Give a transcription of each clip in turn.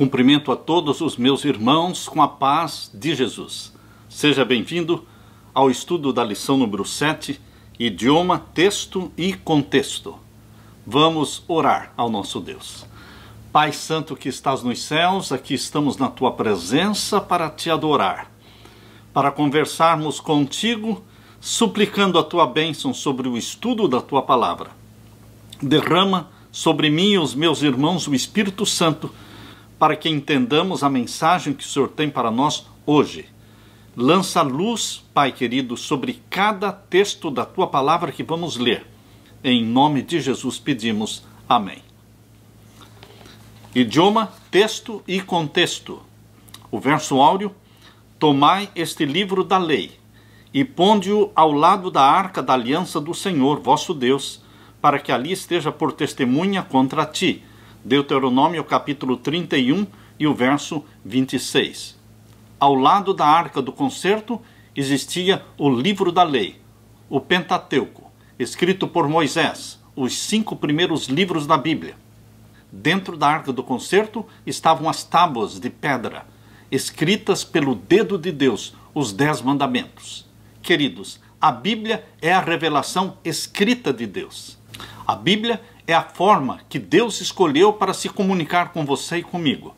Cumprimento a todos os meus irmãos com a paz de Jesus. Seja bem-vindo ao estudo da lição número 7, Idioma, Texto e Contexto. Vamos orar ao nosso Deus. Pai Santo que estás nos céus, aqui estamos na tua presença para te adorar, para conversarmos contigo, suplicando a tua bênção sobre o estudo da tua palavra. Derrama sobre mim e os meus irmãos o Espírito Santo para que entendamos a mensagem que o Senhor tem para nós hoje. Lança luz, Pai querido, sobre cada texto da tua palavra que vamos ler. Em nome de Jesus pedimos. Amém. Idioma, texto e contexto. O verso áureo: Tomai este livro da lei e ponde-o ao lado da arca da aliança do Senhor, vosso Deus, para que ali esteja por testemunha contra ti Deuteronômio capítulo 31 e o verso 26. Ao lado da arca do concerto existia o livro da lei, o Pentateuco, escrito por Moisés, os cinco primeiros livros da Bíblia. Dentro da arca do concerto estavam as tábuas de pedra, escritas pelo dedo de Deus, os dez mandamentos. Queridos, a Bíblia é a revelação escrita de Deus. A Bíblia é a forma que Deus escolheu para se comunicar com você e comigo.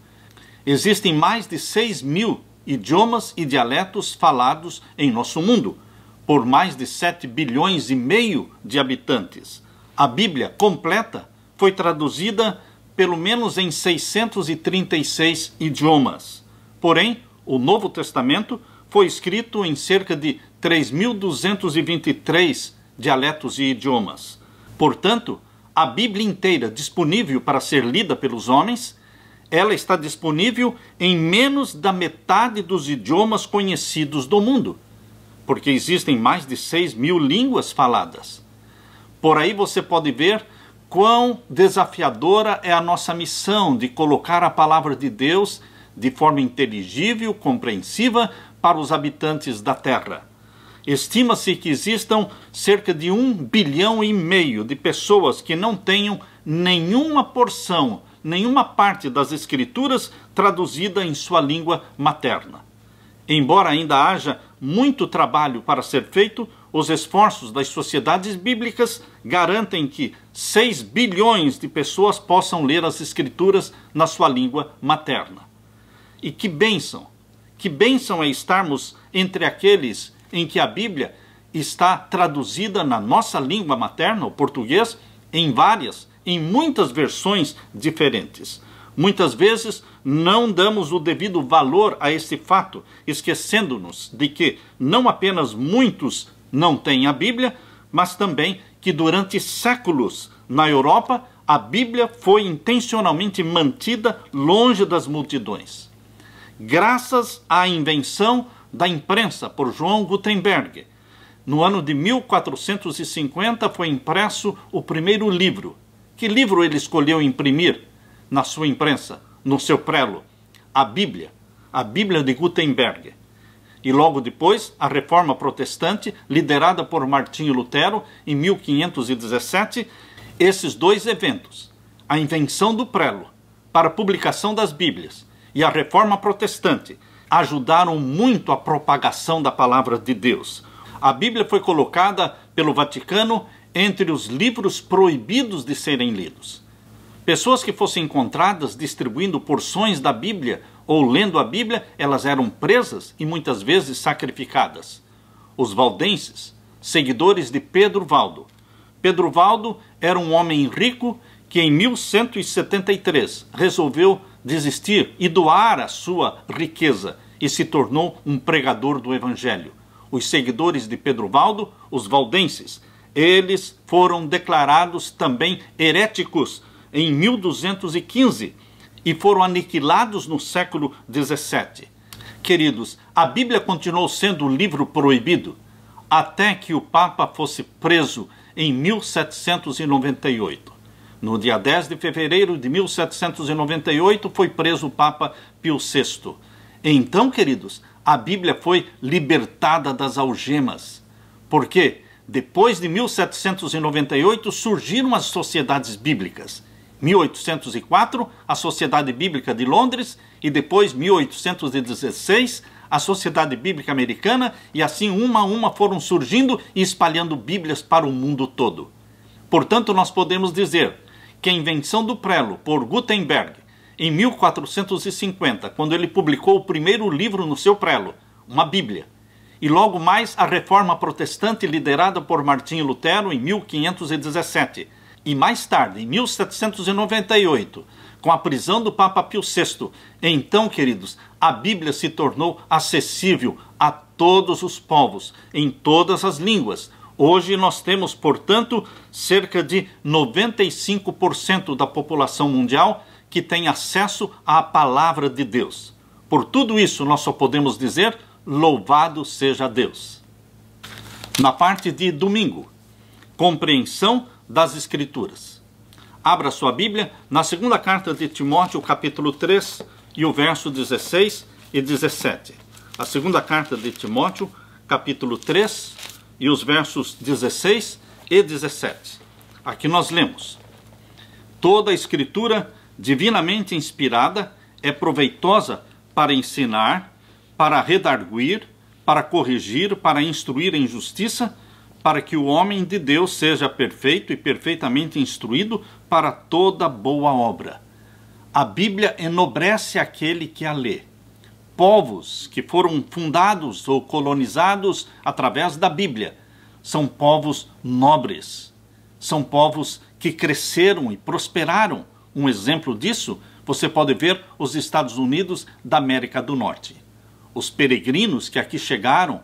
Existem mais de 6 mil idiomas e dialetos falados em nosso mundo, por mais de 7 bilhões e meio de habitantes. A Bíblia completa foi traduzida pelo menos em 636 idiomas. Porém, o Novo Testamento foi escrito em cerca de 3.223 dialetos e idiomas. Portanto, a Bíblia inteira disponível para ser lida pelos homens, ela está disponível em menos da metade dos idiomas conhecidos do mundo, porque existem mais de 6 mil línguas faladas. Por aí você pode ver quão desafiadora é a nossa missão de colocar a palavra de Deus de forma inteligível, compreensiva para os habitantes da terra. Estima-se que existam cerca de um bilhão e meio de pessoas que não tenham nenhuma porção, nenhuma parte das escrituras traduzida em sua língua materna. Embora ainda haja muito trabalho para ser feito, os esforços das sociedades bíblicas garantem que 6 bilhões de pessoas possam ler as escrituras na sua língua materna. E que bênção! Que bênção é estarmos entre aqueles em que a Bíblia está traduzida na nossa língua materna, o português, em várias, em muitas versões diferentes. Muitas vezes não damos o devido valor a esse fato, esquecendo-nos de que não apenas muitos não têm a Bíblia, mas também que durante séculos na Europa a Bíblia foi intencionalmente mantida longe das multidões. Graças à invenção da imprensa por João Gutenberg. No ano de 1450 foi impresso o primeiro livro. Que livro ele escolheu imprimir na sua imprensa, no seu prelo? A Bíblia, a Bíblia de Gutenberg. E logo depois, a reforma protestante, liderada por Martinho Lutero, em 1517, esses dois eventos, a invenção do prelo para a publicação das Bíblias e a reforma protestante, ajudaram muito a propagação da palavra de Deus. A Bíblia foi colocada pelo Vaticano entre os livros proibidos de serem lidos. Pessoas que fossem encontradas distribuindo porções da Bíblia ou lendo a Bíblia, elas eram presas e muitas vezes sacrificadas. Os valdenses, seguidores de Pedro Valdo. Pedro Valdo era um homem rico que em 1173 resolveu desistir e doar a sua riqueza e se tornou um pregador do Evangelho. Os seguidores de Pedro Valdo, os valdenses, eles foram declarados também heréticos em 1215 e foram aniquilados no século 17. Queridos, a Bíblia continuou sendo um livro proibido até que o Papa fosse preso em 1798. No dia 10 de fevereiro de 1798 foi preso o Papa Pio VI. Então, queridos, a Bíblia foi libertada das algemas. Por quê? Depois de 1798 surgiram as sociedades bíblicas. 1804, a Sociedade Bíblica de Londres, e depois 1816, a Sociedade Bíblica Americana, e assim uma a uma foram surgindo e espalhando Bíblias para o mundo todo. Portanto, nós podemos dizer que a invenção do prelo por Gutenberg, em 1450, quando ele publicou o primeiro livro no seu prelo, uma Bíblia, e logo mais a reforma protestante liderada por Martinho Lutero em 1517, e mais tarde, em 1798, com a prisão do Papa Pio VI. Então, queridos, a Bíblia se tornou acessível a todos os povos, em todas as línguas, Hoje nós temos, portanto, cerca de 95% da população mundial que tem acesso à palavra de Deus. Por tudo isso, nós só podemos dizer: louvado seja Deus. Na parte de domingo, compreensão das Escrituras. Abra sua Bíblia na segunda carta de Timóteo, capítulo 3, e o verso 16 e 17. A segunda carta de Timóteo, capítulo 3, e os versos 16 e 17. Aqui nós lemos: Toda a Escritura divinamente inspirada é proveitosa para ensinar, para redarguir, para corrigir, para instruir em justiça, para que o homem de Deus seja perfeito e perfeitamente instruído para toda boa obra. A Bíblia enobrece aquele que a lê povos que foram fundados ou colonizados através da Bíblia são povos nobres, são povos que cresceram e prosperaram. Um exemplo disso você pode ver os Estados Unidos da América do Norte. Os peregrinos que aqui chegaram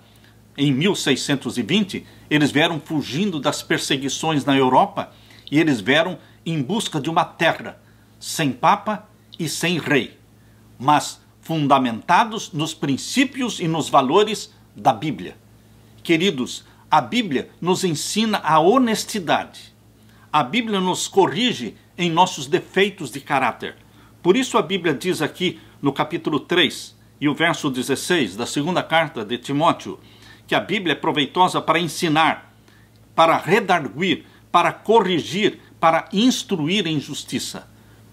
em 1620, eles vieram fugindo das perseguições na Europa e eles vieram em busca de uma terra sem papa e sem rei. Mas fundamentados nos princípios e nos valores da Bíblia. Queridos, a Bíblia nos ensina a honestidade. A Bíblia nos corrige em nossos defeitos de caráter. Por isso a Bíblia diz aqui no capítulo 3 e o verso 16 da segunda carta de Timóteo que a Bíblia é proveitosa para ensinar, para redarguir, para corrigir, para instruir em justiça.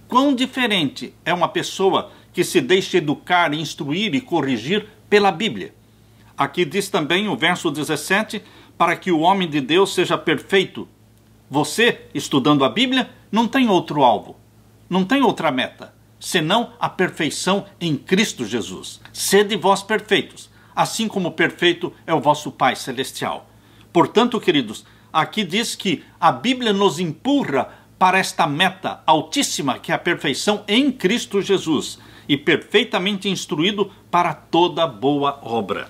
Quão diferente é uma pessoa que se deixe educar, instruir e corrigir pela Bíblia. Aqui diz também o verso 17: para que o homem de Deus seja perfeito. Você, estudando a Bíblia, não tem outro alvo, não tem outra meta, senão a perfeição em Cristo Jesus. Sede vós perfeitos, assim como perfeito é o vosso Pai Celestial. Portanto, queridos, aqui diz que a Bíblia nos empurra para esta meta altíssima que é a perfeição em Cristo Jesus e perfeitamente instruído para toda boa obra.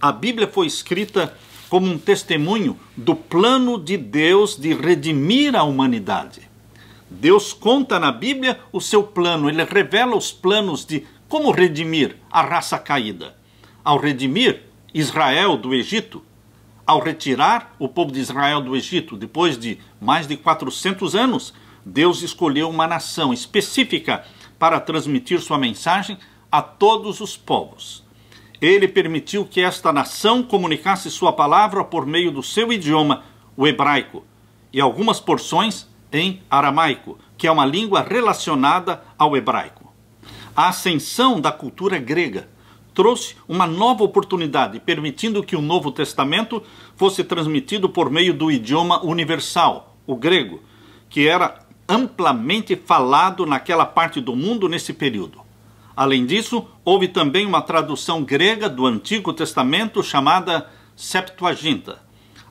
A Bíblia foi escrita como um testemunho do plano de Deus de redimir a humanidade. Deus conta na Bíblia o seu plano, ele revela os planos de como redimir a raça caída. Ao redimir Israel do Egito, ao retirar o povo de Israel do Egito, depois de mais de 400 anos, Deus escolheu uma nação específica para transmitir sua mensagem a todos os povos. Ele permitiu que esta nação comunicasse sua palavra por meio do seu idioma, o hebraico, e algumas porções em aramaico, que é uma língua relacionada ao hebraico. A ascensão da cultura grega trouxe uma nova oportunidade, permitindo que o Novo Testamento fosse transmitido por meio do idioma universal, o grego, que era amplamente falado naquela parte do mundo nesse período. Além disso, houve também uma tradução grega do Antigo Testamento chamada Septuaginta.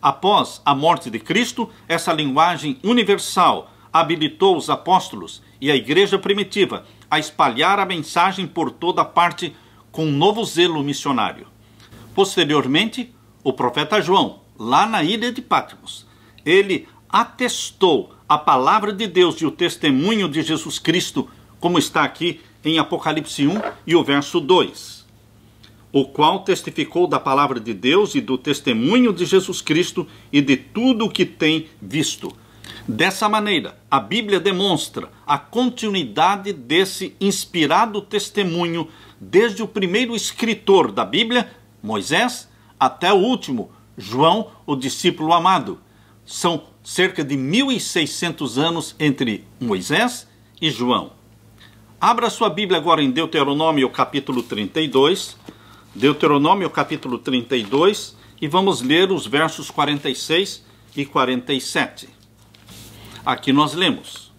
Após a morte de Cristo, essa linguagem universal habilitou os apóstolos e a igreja primitiva a espalhar a mensagem por toda parte com um novo zelo missionário. Posteriormente, o profeta João, lá na ilha de Patmos, ele atestou a palavra de Deus e o testemunho de Jesus Cristo, como está aqui em Apocalipse 1 e o verso 2. O qual testificou da palavra de Deus e do testemunho de Jesus Cristo e de tudo o que tem visto. Dessa maneira, a Bíblia demonstra a continuidade desse inspirado testemunho desde o primeiro escritor da Bíblia, Moisés, até o último, João, o discípulo amado. São cerca de 1600 anos entre Moisés e João. Abra sua Bíblia agora em Deuteronômio capítulo 32, Deuteronômio capítulo 32, e vamos ler os versos 46 e 47. Aqui nós lemos: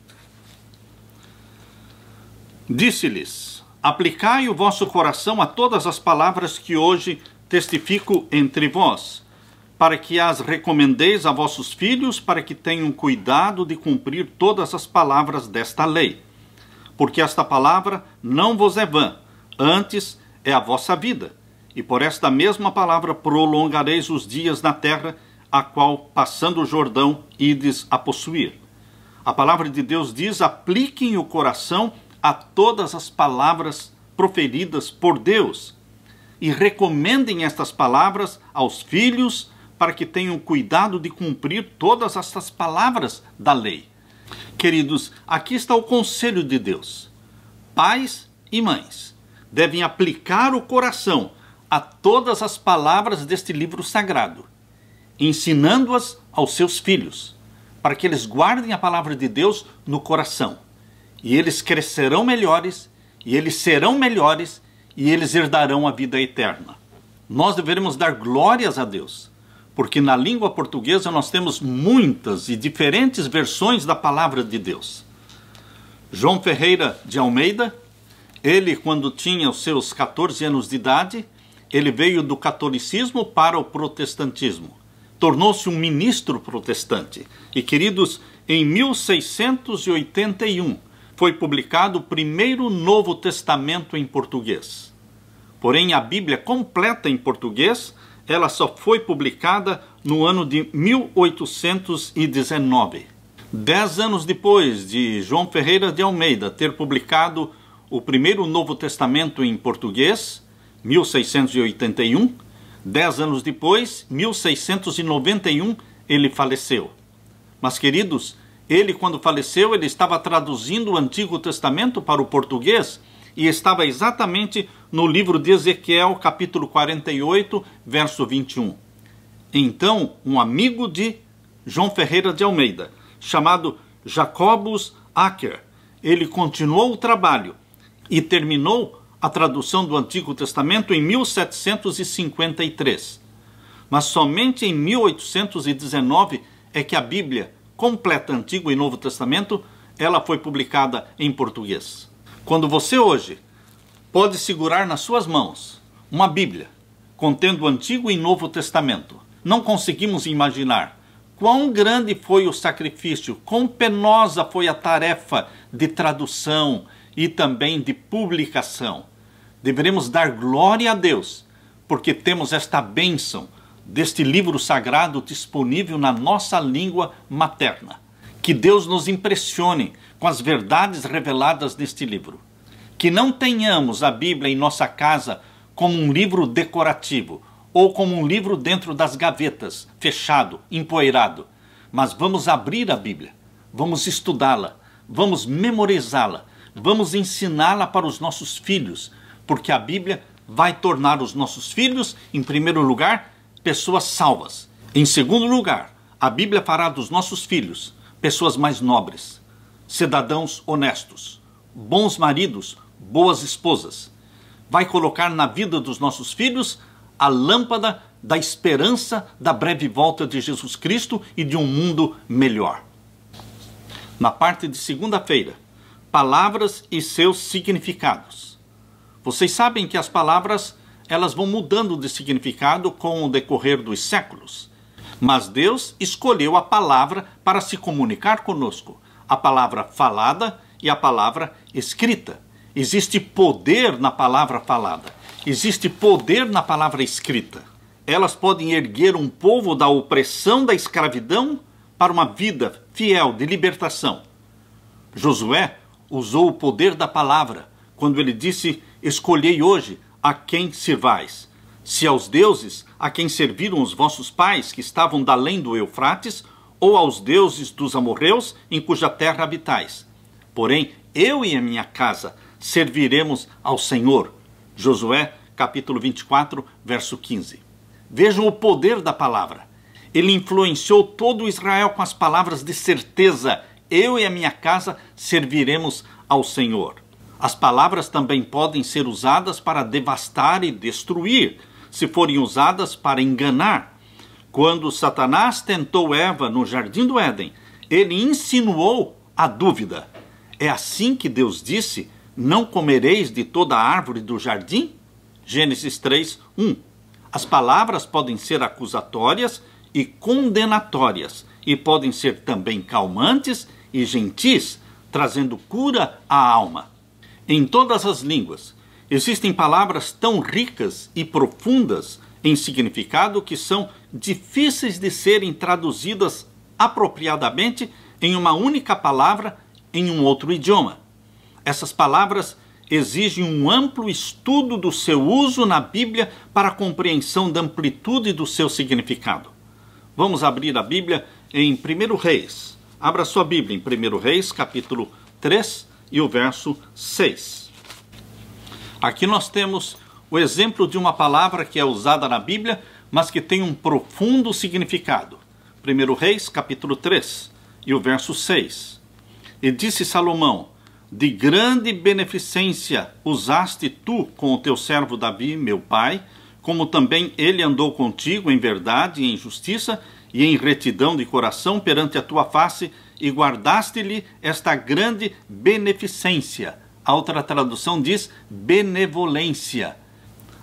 Disse-lhes: Aplicai o vosso coração a todas as palavras que hoje testifico entre vós para que as recomendeis a vossos filhos, para que tenham cuidado de cumprir todas as palavras desta lei. Porque esta palavra não vos é vã, antes é a vossa vida. E por esta mesma palavra prolongareis os dias na terra, a qual, passando o Jordão, ides a possuir. A palavra de Deus diz: apliquem o coração a todas as palavras proferidas por Deus e recomendem estas palavras aos filhos para que tenham cuidado de cumprir todas estas palavras da lei. Queridos, aqui está o conselho de Deus. Pais e mães devem aplicar o coração a todas as palavras deste livro sagrado, ensinando-as aos seus filhos, para que eles guardem a palavra de Deus no coração. E eles crescerão melhores, e eles serão melhores, e eles herdarão a vida eterna. Nós devemos dar glórias a Deus porque na língua portuguesa nós temos muitas e diferentes versões da palavra de Deus. João Ferreira de Almeida, ele quando tinha os seus 14 anos de idade, ele veio do catolicismo para o protestantismo. Tornou-se um ministro protestante. E queridos, em 1681 foi publicado o primeiro Novo Testamento em português. Porém, a Bíblia completa em português ela só foi publicada no ano de 1819. Dez anos depois de João Ferreira de Almeida ter publicado o primeiro Novo Testamento em português, 1681, dez anos depois, 1691, ele faleceu. Mas, queridos, ele, quando faleceu, ele estava traduzindo o Antigo Testamento para o português e estava exatamente no livro de Ezequiel, capítulo 48, verso 21. Então, um amigo de João Ferreira de Almeida, chamado Jacobus Acker, ele continuou o trabalho e terminou a tradução do Antigo Testamento em 1753. Mas somente em 1819 é que a Bíblia completa Antigo e Novo Testamento, ela foi publicada em português. Quando você hoje pode segurar nas suas mãos uma Bíblia contendo o Antigo e Novo Testamento, não conseguimos imaginar quão grande foi o sacrifício, quão penosa foi a tarefa de tradução e também de publicação. Deveremos dar glória a Deus, porque temos esta bênção deste livro sagrado disponível na nossa língua materna. Que Deus nos impressione com as verdades reveladas neste livro. Que não tenhamos a Bíblia em nossa casa como um livro decorativo ou como um livro dentro das gavetas, fechado, empoeirado. Mas vamos abrir a Bíblia, vamos estudá-la, vamos memorizá-la, vamos ensiná-la para os nossos filhos, porque a Bíblia vai tornar os nossos filhos, em primeiro lugar, pessoas salvas. Em segundo lugar, a Bíblia fará dos nossos filhos pessoas mais nobres, cidadãos honestos, bons maridos, boas esposas. Vai colocar na vida dos nossos filhos a lâmpada da esperança da breve volta de Jesus Cristo e de um mundo melhor. Na parte de segunda-feira, palavras e seus significados. Vocês sabem que as palavras elas vão mudando de significado com o decorrer dos séculos. Mas Deus escolheu a palavra para se comunicar conosco, a palavra falada e a palavra escrita. Existe poder na palavra falada, existe poder na palavra escrita. Elas podem erguer um povo da opressão da escravidão para uma vida fiel de libertação. Josué usou o poder da palavra quando ele disse: Escolhei hoje a quem servais. Se aos deuses a quem serviram os vossos pais que estavam da além do Eufrates, ou aos deuses dos amorreus em cuja terra habitais. Porém, eu e a minha casa serviremos ao Senhor. Josué, capítulo 24, verso 15. Vejam o poder da palavra. Ele influenciou todo Israel com as palavras de certeza: eu e a minha casa serviremos ao Senhor. As palavras também podem ser usadas para devastar e destruir, se forem usadas para enganar, quando Satanás tentou Eva no jardim do Éden, ele insinuou a dúvida. É assim que Deus disse: Não comereis de toda a árvore do jardim? Gênesis 3, 1. As palavras podem ser acusatórias e condenatórias, e podem ser também calmantes e gentis, trazendo cura à alma. Em todas as línguas, existem palavras tão ricas e profundas em significado que são difíceis de serem traduzidas apropriadamente em uma única palavra em um outro idioma. Essas palavras exigem um amplo estudo do seu uso na Bíblia para a compreensão da amplitude do seu significado. Vamos abrir a Bíblia em 1 Reis. Abra sua Bíblia em 1 Reis, capítulo 3 e o verso 6. Aqui nós temos o exemplo de uma palavra que é usada na Bíblia, mas que tem um profundo significado. 1 Reis, capítulo 3, e o verso 6. E disse Salomão: De grande beneficência usaste tu com o teu servo Davi, meu pai, como também ele andou contigo em verdade e em justiça e em retidão de coração perante a tua face, e guardaste-lhe esta grande beneficência. A outra tradução diz benevolência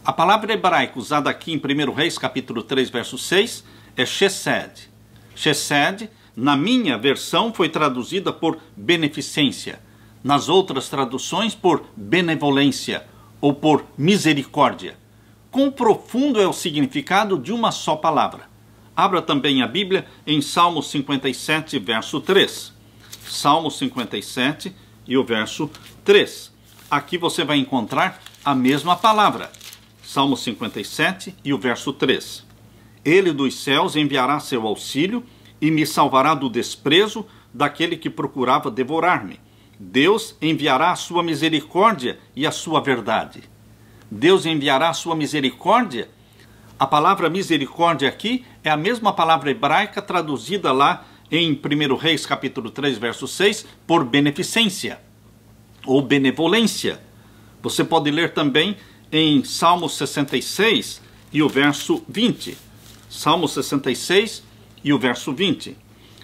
a palavra hebraica usada aqui em 1 Reis, capítulo 3, verso 6, é chesed. Chesed, na minha versão, foi traduzida por beneficência. Nas outras traduções, por benevolência ou por misericórdia. Quão profundo é o significado de uma só palavra. Abra também a Bíblia em Salmo 57, verso 3. Salmo 57 e o verso 3. Aqui você vai encontrar a mesma palavra. Salmo 57 e o verso 3. Ele dos céus enviará seu auxílio e me salvará do desprezo daquele que procurava devorar-me. Deus enviará a sua misericórdia e a sua verdade. Deus enviará a sua misericórdia. A palavra misericórdia aqui é a mesma palavra hebraica traduzida lá em 1 Reis capítulo 3, verso 6, por beneficência ou benevolência. Você pode ler também em Salmo 66 e o verso 20. Salmo 66 e o verso 20.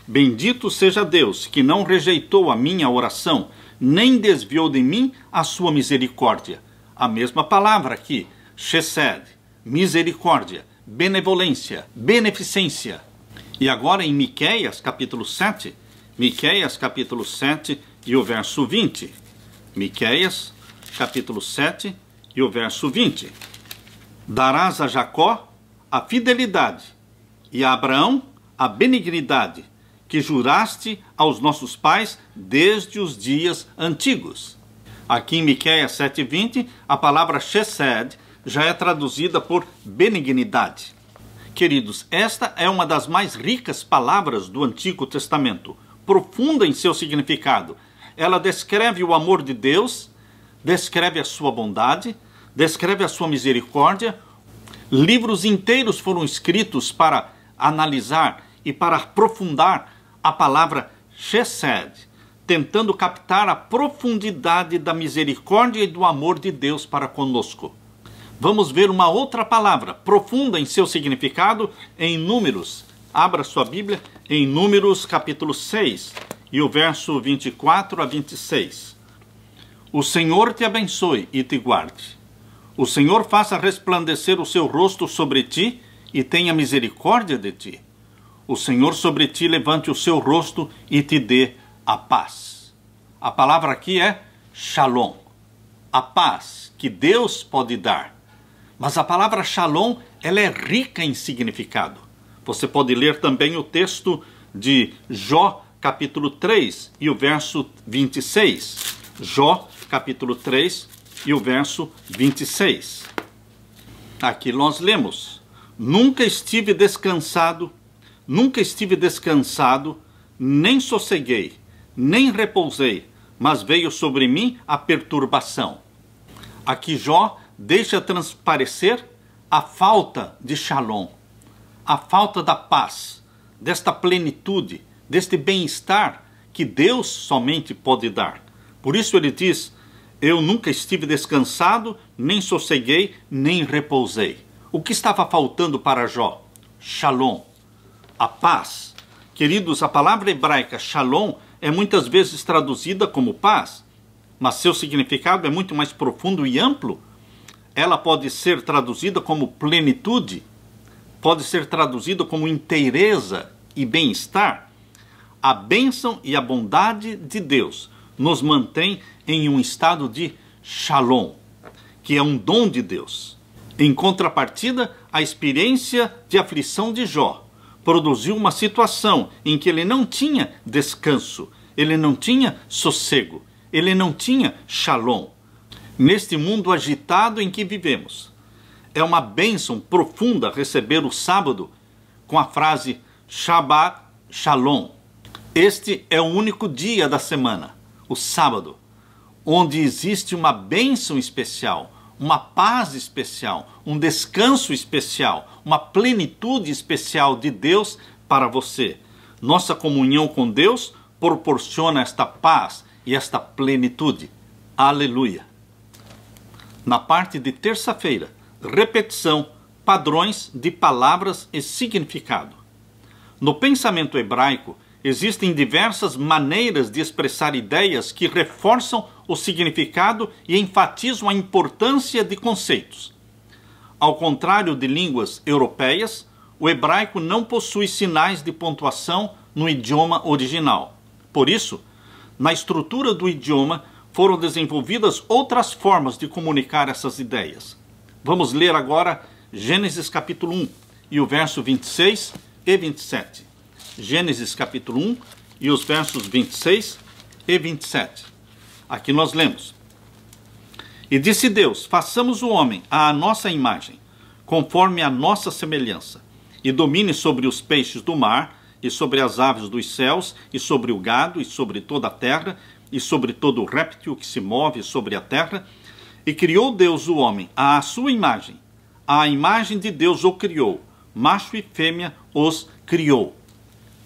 Bendito seja Deus, que não rejeitou a minha oração, nem desviou de mim a sua misericórdia. A mesma palavra aqui, chesed, misericórdia, benevolência, beneficência. E agora em Miqueias capítulo 7, Miqueias capítulo 7 e o verso 20. Miqueias capítulo 7 e o verso 20: Darás a Jacó a fidelidade e a Abraão a benignidade que juraste aos nossos pais desde os dias antigos. Aqui em Miqueias 7:20, a palavra chesed já é traduzida por benignidade. Queridos, esta é uma das mais ricas palavras do Antigo Testamento, profunda em seu significado. Ela descreve o amor de Deus descreve a sua bondade, descreve a sua misericórdia. Livros inteiros foram escritos para analisar e para aprofundar a palavra Chesed, tentando captar a profundidade da misericórdia e do amor de Deus para conosco. Vamos ver uma outra palavra profunda em seu significado em Números. Abra sua Bíblia em Números capítulo 6 e o verso 24 a 26. O Senhor te abençoe e te guarde. O Senhor faça resplandecer o seu rosto sobre ti e tenha misericórdia de ti. O Senhor sobre ti levante o seu rosto e te dê a paz. A palavra aqui é Shalom. A paz que Deus pode dar. Mas a palavra Shalom, ela é rica em significado. Você pode ler também o texto de Jó, capítulo 3 e o verso 26. Jó capítulo 3 e o verso 26. Aqui nós lemos: Nunca estive descansado, nunca estive descansado, nem sosseguei, nem repousei, mas veio sobre mim a perturbação. Aqui Jó deixa transparecer a falta de Shalom, a falta da paz, desta plenitude, deste bem-estar que Deus somente pode dar. Por isso ele diz: eu nunca estive descansado, nem sosseguei, nem repousei. O que estava faltando para Jó? Shalom, a paz. Queridos, a palavra hebraica shalom é muitas vezes traduzida como paz, mas seu significado é muito mais profundo e amplo. Ela pode ser traduzida como plenitude, pode ser traduzida como inteireza e bem-estar. A bênção e a bondade de Deus nos mantém em um estado de shalom, que é um dom de Deus. Em contrapartida, a experiência de aflição de Jó produziu uma situação em que ele não tinha descanso, ele não tinha sossego, ele não tinha shalom. Neste mundo agitado em que vivemos, é uma bênção profunda receber o sábado com a frase Shabbat Shalom. Este é o único dia da semana o sábado, onde existe uma bênção especial, uma paz especial, um descanso especial, uma plenitude especial de Deus para você. Nossa comunhão com Deus proporciona esta paz e esta plenitude. Aleluia! Na parte de terça-feira, repetição, padrões de palavras e significado. No pensamento hebraico, Existem diversas maneiras de expressar ideias que reforçam o significado e enfatizam a importância de conceitos. Ao contrário de línguas europeias, o hebraico não possui sinais de pontuação no idioma original. Por isso, na estrutura do idioma foram desenvolvidas outras formas de comunicar essas ideias. Vamos ler agora Gênesis capítulo 1 e o verso 26 e 27. Gênesis capítulo 1 e os versos 26 e 27. Aqui nós lemos: E disse Deus: Façamos o homem à nossa imagem, conforme a nossa semelhança, e domine sobre os peixes do mar, e sobre as aves dos céus, e sobre o gado, e sobre toda a terra, e sobre todo o réptil que se move sobre a terra. E criou Deus o homem à sua imagem. À imagem de Deus o criou, macho e fêmea os criou.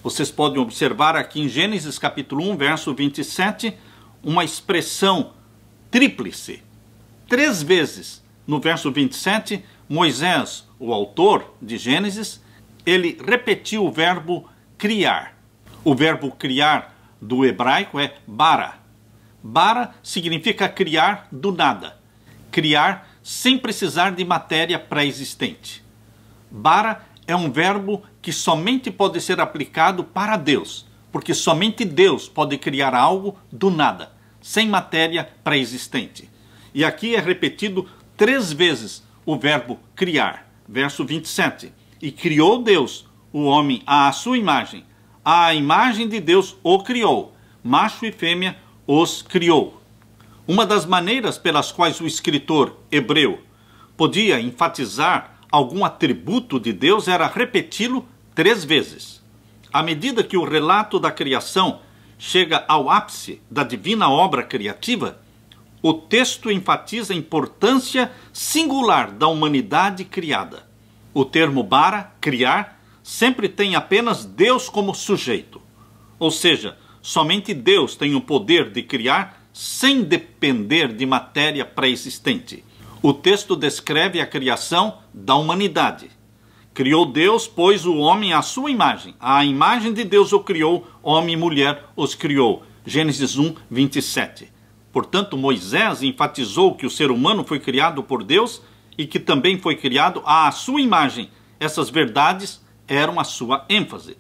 Vocês podem observar aqui em Gênesis capítulo 1, verso 27, uma expressão tríplice. Três vezes no verso 27, Moisés, o autor de Gênesis, ele repetiu o verbo criar. O verbo criar do hebraico é bara. Bara significa criar do nada, criar sem precisar de matéria pré-existente. Bara é um verbo que somente pode ser aplicado para Deus, porque somente Deus pode criar algo do nada, sem matéria pré-existente. E aqui é repetido três vezes o verbo criar, verso 27. E criou Deus o homem à sua imagem, à imagem de Deus o criou, macho e fêmea os criou. Uma das maneiras pelas quais o escritor hebreu podia enfatizar algum atributo de Deus era repeti-lo três vezes. À medida que o relato da criação chega ao ápice da divina obra criativa, o texto enfatiza a importância singular da humanidade criada. O termo bara, criar, sempre tem apenas Deus como sujeito. Ou seja, somente Deus tem o poder de criar sem depender de matéria pré-existente. O texto descreve a criação da humanidade, Criou Deus, pois, o homem à sua imagem. A imagem de Deus o criou, homem e mulher os criou. Gênesis 1, 27. Portanto, Moisés enfatizou que o ser humano foi criado por Deus e que também foi criado à sua imagem. Essas verdades eram a sua ênfase.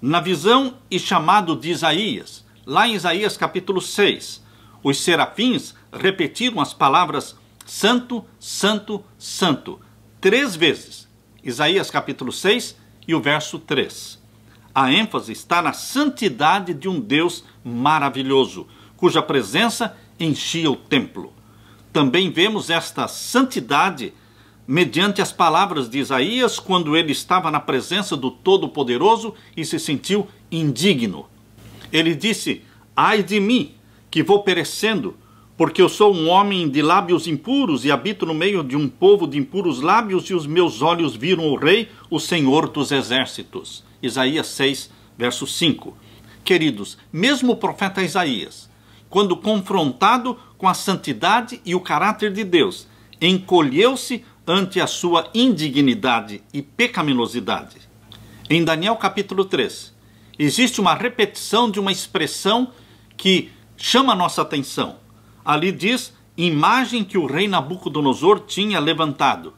Na visão e chamado de Isaías, lá em Isaías capítulo 6, os serafins repetiram as palavras Santo, Santo, Santo três vezes Isaías capítulo 6 e o verso 3. A ênfase está na santidade de um Deus maravilhoso, cuja presença enchia o templo. Também vemos esta santidade mediante as palavras de Isaías quando ele estava na presença do Todo-Poderoso e se sentiu indigno. Ele disse: Ai de mim, que vou perecendo, porque eu sou um homem de lábios impuros e habito no meio de um povo de impuros lábios, e os meus olhos viram o Rei, o Senhor dos Exércitos. Isaías 6, verso 5. Queridos, mesmo o profeta Isaías, quando confrontado com a santidade e o caráter de Deus, encolheu-se ante a sua indignidade e pecaminosidade. Em Daniel capítulo 3, existe uma repetição de uma expressão que chama a nossa atenção ali diz imagem que o rei Nabucodonosor tinha levantado.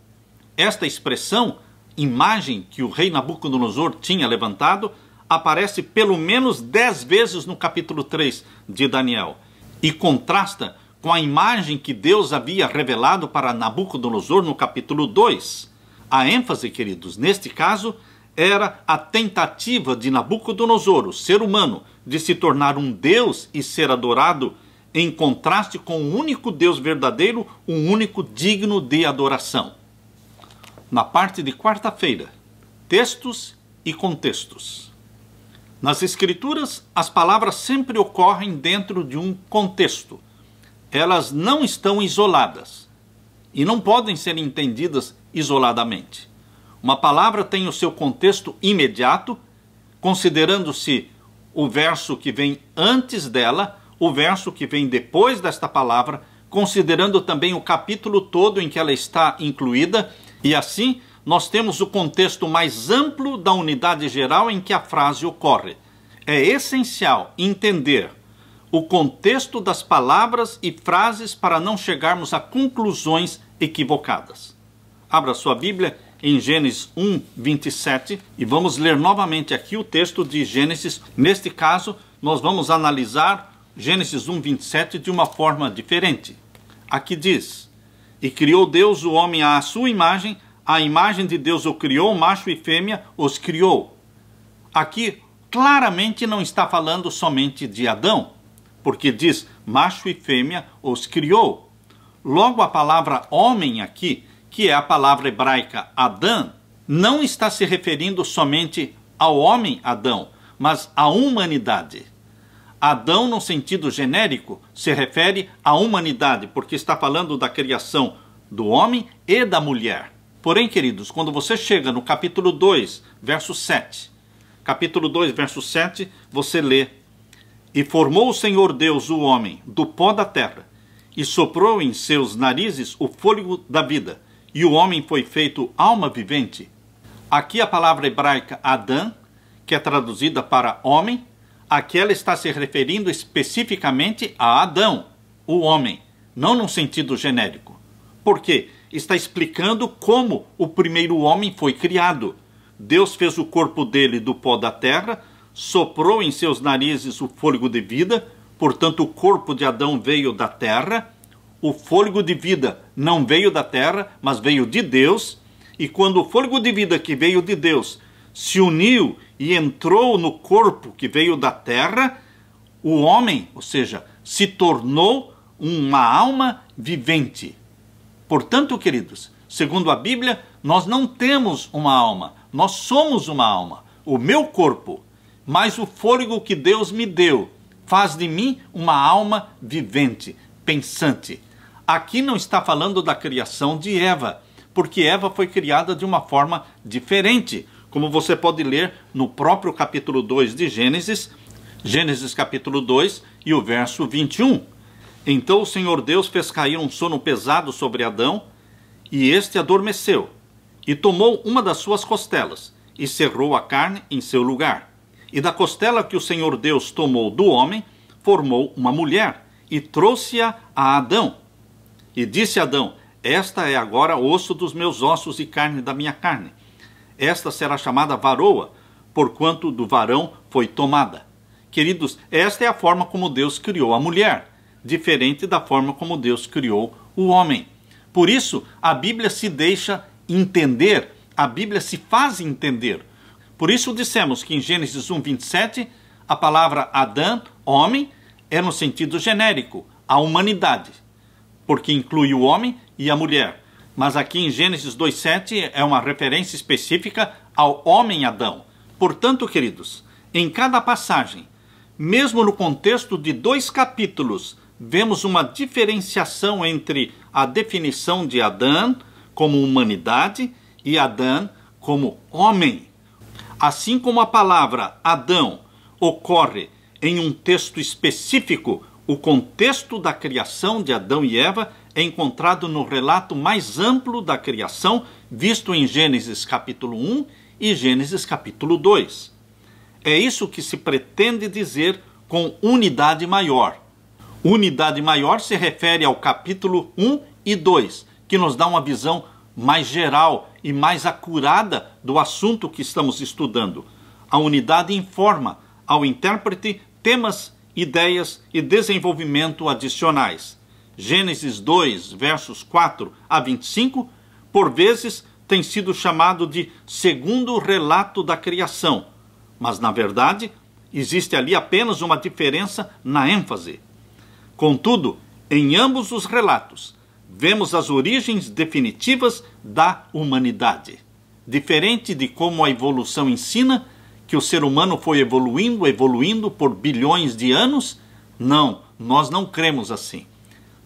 Esta expressão, imagem que o rei Nabucodonosor tinha levantado, aparece pelo menos dez vezes no capítulo 3 de Daniel e contrasta com a imagem que Deus havia revelado para Nabucodonosor no capítulo 2. A ênfase, queridos, neste caso, era a tentativa de Nabucodonosor, o ser humano, de se tornar um deus e ser adorado em contraste com o único Deus verdadeiro, um único digno de adoração. Na parte de quarta-feira, textos e contextos. Nas Escrituras, as palavras sempre ocorrem dentro de um contexto. Elas não estão isoladas e não podem ser entendidas isoladamente. Uma palavra tem o seu contexto imediato, considerando-se o verso que vem antes dela o verso que vem depois desta palavra, considerando também o capítulo todo em que ela está incluída, e assim nós temos o contexto mais amplo da unidade geral em que a frase ocorre. É essencial entender o contexto das palavras e frases para não chegarmos a conclusões equivocadas. Abra sua Bíblia em Gênesis 1, 27 e vamos ler novamente aqui o texto de Gênesis. Neste caso, nós vamos analisar Gênesis 1, 27, de uma forma diferente. Aqui diz: E criou Deus o homem à sua imagem, a imagem de Deus o criou, macho e fêmea os criou. Aqui claramente não está falando somente de Adão, porque diz: macho e fêmea os criou. Logo, a palavra homem aqui, que é a palavra hebraica Adão, não está se referindo somente ao homem Adão, mas à humanidade. Adão, no sentido genérico, se refere à humanidade, porque está falando da criação do homem e da mulher. Porém, queridos, quando você chega no capítulo 2, verso 7, capítulo 2, verso 7, você lê: E formou o Senhor Deus o homem do pó da terra, e soprou em seus narizes o fôlego da vida, e o homem foi feito alma vivente. Aqui a palavra hebraica Adão, que é traduzida para homem, aqui ela está se referindo especificamente a Adão, o homem, não num sentido genérico. Por quê? Está explicando como o primeiro homem foi criado. Deus fez o corpo dele do pó da terra, soprou em seus narizes o fôlego de vida, portanto, o corpo de Adão veio da terra. O fôlego de vida não veio da terra, mas veio de Deus. E quando o fôlego de vida que veio de Deus se uniu e entrou no corpo que veio da terra, o homem, ou seja, se tornou uma alma vivente. Portanto, queridos, segundo a Bíblia, nós não temos uma alma, nós somos uma alma, o meu corpo, mas o fôlego que Deus me deu faz de mim uma alma vivente, pensante. Aqui não está falando da criação de Eva, porque Eva foi criada de uma forma diferente como você pode ler no próprio capítulo 2 de Gênesis, Gênesis capítulo 2 e o verso 21. Então o Senhor Deus fez cair um sono pesado sobre Adão, e este adormeceu, e tomou uma das suas costelas, e cerrou a carne em seu lugar. E da costela que o Senhor Deus tomou do homem, formou uma mulher, e trouxe-a a Adão. E disse Adão: Esta é agora osso dos meus ossos e carne da minha carne. Esta será chamada varoa, porquanto do varão foi tomada. Queridos, esta é a forma como Deus criou a mulher, diferente da forma como Deus criou o homem. Por isso, a Bíblia se deixa entender, a Bíblia se faz entender. Por isso dissemos que em Gênesis 1, 27, a palavra Adão, homem, é no sentido genérico, a humanidade, porque inclui o homem e a mulher. Mas aqui em Gênesis 2,7 é uma referência específica ao homem Adão. Portanto, queridos, em cada passagem, mesmo no contexto de dois capítulos, vemos uma diferenciação entre a definição de Adão como humanidade e Adão como homem. Assim como a palavra Adão ocorre em um texto específico, o contexto da criação de Adão e Eva é encontrado no relato mais amplo da criação, visto em Gênesis capítulo 1 e Gênesis capítulo 2. É isso que se pretende dizer com unidade maior. Unidade maior se refere ao capítulo 1 e 2, que nos dá uma visão mais geral e mais acurada do assunto que estamos estudando. A unidade informa ao intérprete temas, ideias e desenvolvimento adicionais. Gênesis 2, versos 4 a 25, por vezes tem sido chamado de segundo relato da criação, mas na verdade existe ali apenas uma diferença na ênfase. Contudo, em ambos os relatos, vemos as origens definitivas da humanidade. Diferente de como a evolução ensina que o ser humano foi evoluindo, evoluindo por bilhões de anos, não, nós não cremos assim.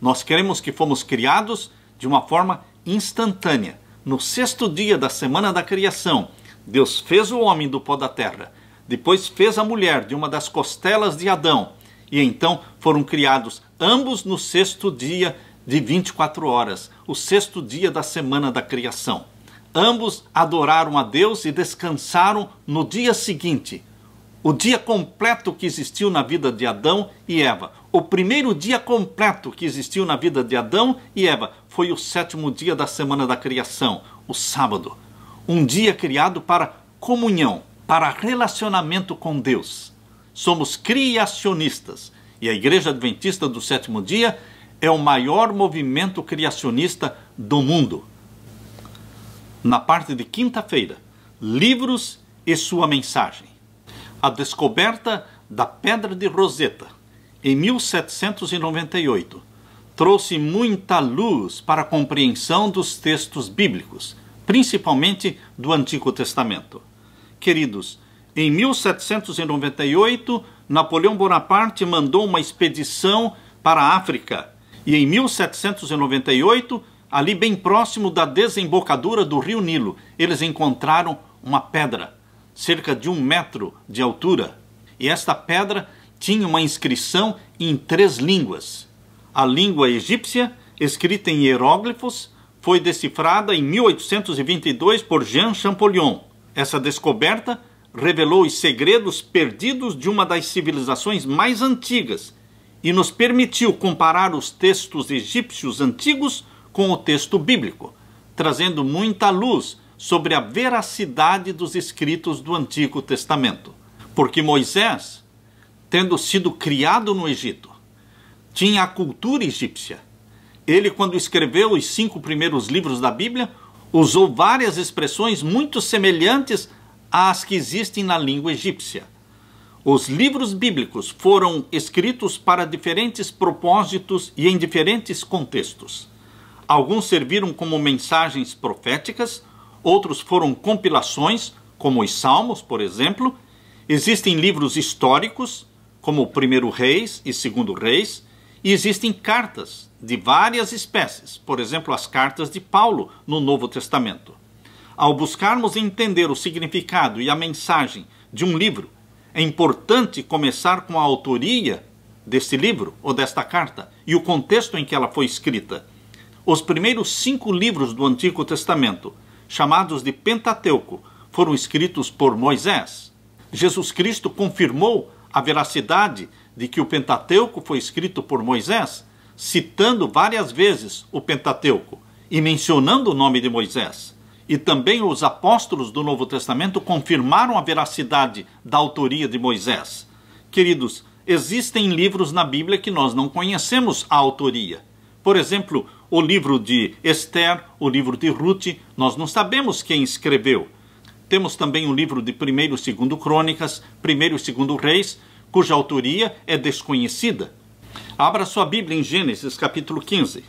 Nós queremos que fomos criados de uma forma instantânea. No sexto dia da semana da criação, Deus fez o homem do pó da terra, depois fez a mulher de uma das costelas de Adão, e então foram criados ambos no sexto dia de 24 horas, o sexto dia da semana da criação. Ambos adoraram a Deus e descansaram no dia seguinte. O dia completo que existiu na vida de Adão e Eva. O primeiro dia completo que existiu na vida de Adão e Eva foi o sétimo dia da semana da criação, o sábado. Um dia criado para comunhão, para relacionamento com Deus. Somos criacionistas e a Igreja Adventista do Sétimo Dia é o maior movimento criacionista do mundo. Na parte de quinta-feira, livros e sua mensagem a descoberta da Pedra de Roseta, em 1798, trouxe muita luz para a compreensão dos textos bíblicos, principalmente do Antigo Testamento. Queridos, em 1798, Napoleão Bonaparte mandou uma expedição para a África e em 1798, ali bem próximo da desembocadura do rio Nilo, eles encontraram uma pedra cerca de um metro de altura, e esta pedra tinha uma inscrição em três línguas. A língua egípcia, escrita em hieróglifos, foi decifrada em 1822 por Jean Champollion. Essa descoberta revelou os segredos perdidos de uma das civilizações mais antigas e nos permitiu comparar os textos egípcios antigos com o texto bíblico, trazendo muita luz sobre a veracidade dos escritos do Antigo Testamento. Porque Moisés, tendo sido criado no Egito, tinha a cultura egípcia. Ele, quando escreveu os cinco primeiros livros da Bíblia, usou várias expressões muito semelhantes às que existem na língua egípcia. Os livros bíblicos foram escritos para diferentes propósitos e em diferentes contextos. Alguns serviram como mensagens proféticas, outros foram compilações, como os Salmos, por exemplo. Existem livros históricos, como o Primeiro Reis e Segundo Reis, e existem cartas de várias espécies, por exemplo, as cartas de Paulo no Novo Testamento. Ao buscarmos entender o significado e a mensagem de um livro, é importante começar com a autoria deste livro ou desta carta e o contexto em que ela foi escrita. Os primeiros cinco livros do Antigo Testamento chamados de Pentateuco, foram escritos por Moisés. Jesus Cristo confirmou a veracidade de que o Pentateuco foi escrito por Moisés, citando várias vezes o Pentateuco e mencionando o nome de Moisés. E também os apóstolos do Novo Testamento confirmaram a veracidade da autoria de Moisés. Queridos, existem livros na Bíblia que nós não conhecemos a autoria. Por exemplo, o livro de Esther, o livro de Ruth, nós não sabemos quem escreveu. Temos também o um livro de 1 e 2 Crônicas, 1 e 2 Reis, cuja autoria é desconhecida. Abra sua Bíblia em Gênesis capítulo 15.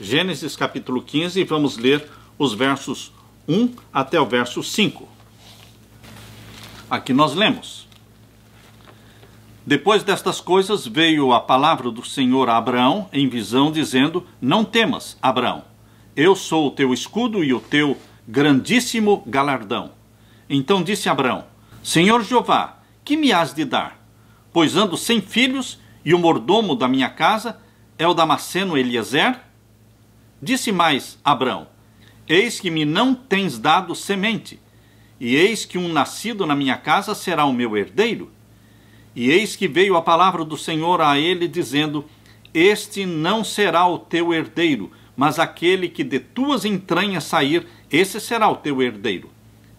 Gênesis capítulo 15 e vamos ler os versos 1 até o verso 5. Aqui nós lemos. Depois destas coisas veio a palavra do Senhor a Abraão em visão, dizendo: Não temas, Abraão, eu sou o teu escudo e o teu grandíssimo galardão. Então disse Abraão: Senhor Jeová, que me has de dar? Pois ando sem filhos e o mordomo da minha casa é o Damasceno Eliezer? Disse mais Abraão: Eis que me não tens dado semente, e eis que um nascido na minha casa será o meu herdeiro. E eis que veio a palavra do Senhor a ele, dizendo: Este não será o teu herdeiro, mas aquele que de tuas entranhas sair, esse será o teu herdeiro.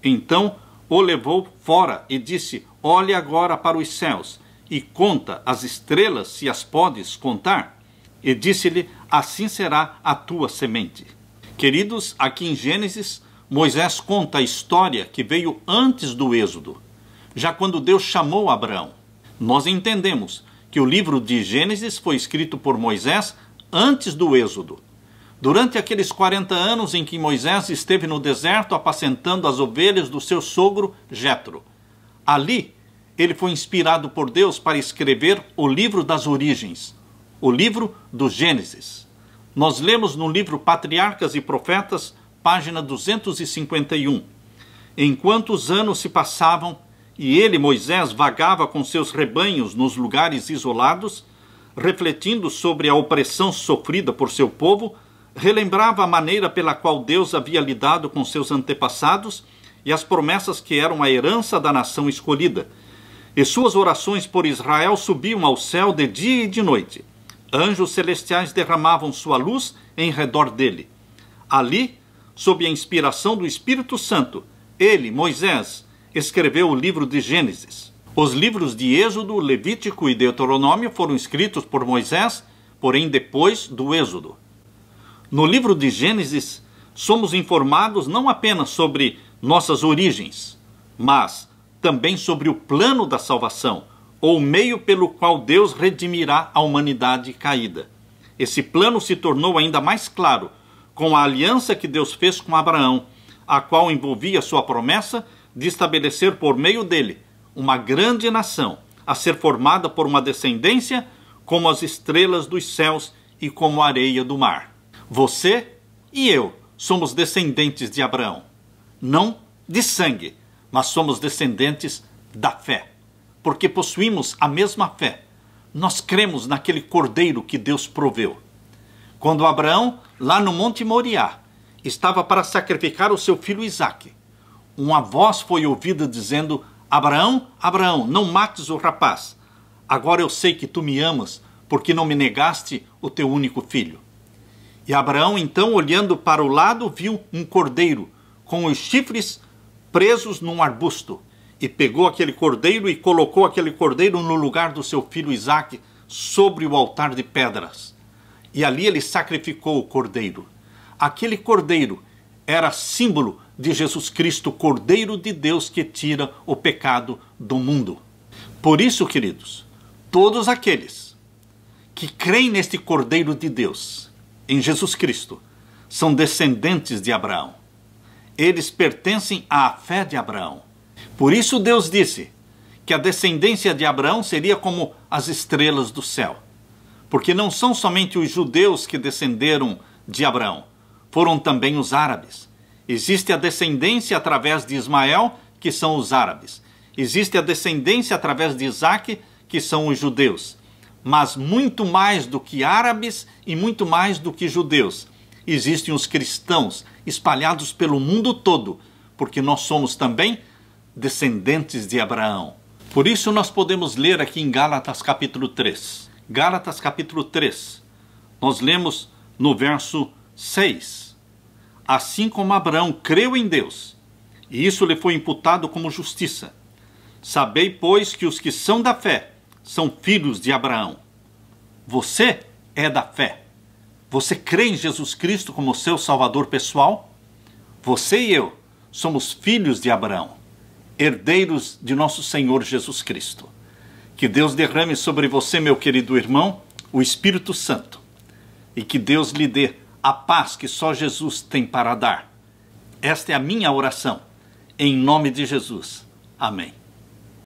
Então o levou fora e disse: Olhe agora para os céus, e conta as estrelas, se as podes contar. E disse-lhe: Assim será a tua semente. Queridos, aqui em Gênesis, Moisés conta a história que veio antes do Êxodo, já quando Deus chamou Abraão. Nós entendemos que o livro de Gênesis foi escrito por Moisés antes do Êxodo. Durante aqueles 40 anos em que Moisés esteve no deserto apacentando as ovelhas do seu sogro Jetro. Ali, ele foi inspirado por Deus para escrever o livro das origens, o livro do Gênesis. Nós lemos no livro Patriarcas e Profetas, página 251. Enquanto os anos se passavam, e ele, Moisés, vagava com seus rebanhos nos lugares isolados, refletindo sobre a opressão sofrida por seu povo, relembrava a maneira pela qual Deus havia lidado com seus antepassados e as promessas que eram a herança da nação escolhida. E suas orações por Israel subiam ao céu de dia e de noite. Anjos celestiais derramavam sua luz em redor dele. Ali, sob a inspiração do Espírito Santo, ele, Moisés, escreveu o livro de Gênesis. Os livros de Êxodo, Levítico e Deuteronômio foram escritos por Moisés, porém depois do Êxodo. No livro de Gênesis, somos informados não apenas sobre nossas origens, mas também sobre o plano da salvação, ou meio pelo qual Deus redimirá a humanidade caída. Esse plano se tornou ainda mais claro com a aliança que Deus fez com Abraão, a qual envolvia sua promessa de estabelecer por meio dele uma grande nação, a ser formada por uma descendência como as estrelas dos céus e como a areia do mar. Você e eu somos descendentes de Abraão, não de sangue, mas somos descendentes da fé, porque possuímos a mesma fé. Nós cremos naquele cordeiro que Deus proveu. Quando Abraão, lá no Monte Moriá, estava para sacrificar o seu filho Isaque, uma voz foi ouvida dizendo: Abraão, Abraão, não mates o rapaz. Agora eu sei que tu me amas, porque não me negaste o teu único filho. E Abraão, então, olhando para o lado, viu um cordeiro com os chifres presos num arbusto. E pegou aquele cordeiro e colocou aquele cordeiro no lugar do seu filho Isaque, sobre o altar de pedras. E ali ele sacrificou o cordeiro. Aquele cordeiro era símbolo de Jesus Cristo, Cordeiro de Deus que tira o pecado do mundo. Por isso, queridos, todos aqueles que creem neste Cordeiro de Deus, em Jesus Cristo, são descendentes de Abraão. Eles pertencem à fé de Abraão. Por isso, Deus disse que a descendência de Abraão seria como as estrelas do céu. Porque não são somente os judeus que descenderam de Abraão, foram também os árabes. Existe a descendência através de Ismael, que são os árabes. Existe a descendência através de Isaac, que são os judeus. Mas muito mais do que árabes e muito mais do que judeus, existem os cristãos espalhados pelo mundo todo, porque nós somos também descendentes de Abraão. Por isso nós podemos ler aqui em Gálatas capítulo 3. Gálatas capítulo 3. Nós lemos no verso 6 assim como Abraão creu em Deus, e isso lhe foi imputado como justiça. Sabei, pois, que os que são da fé são filhos de Abraão. Você é da fé. Você crê em Jesus Cristo como seu Salvador pessoal? Você e eu somos filhos de Abraão, herdeiros de nosso Senhor Jesus Cristo. Que Deus derrame sobre você, meu querido irmão, o Espírito Santo e que Deus lhe dê a paz que só Jesus tem para dar. Esta é a minha oração, em nome de Jesus. Amém.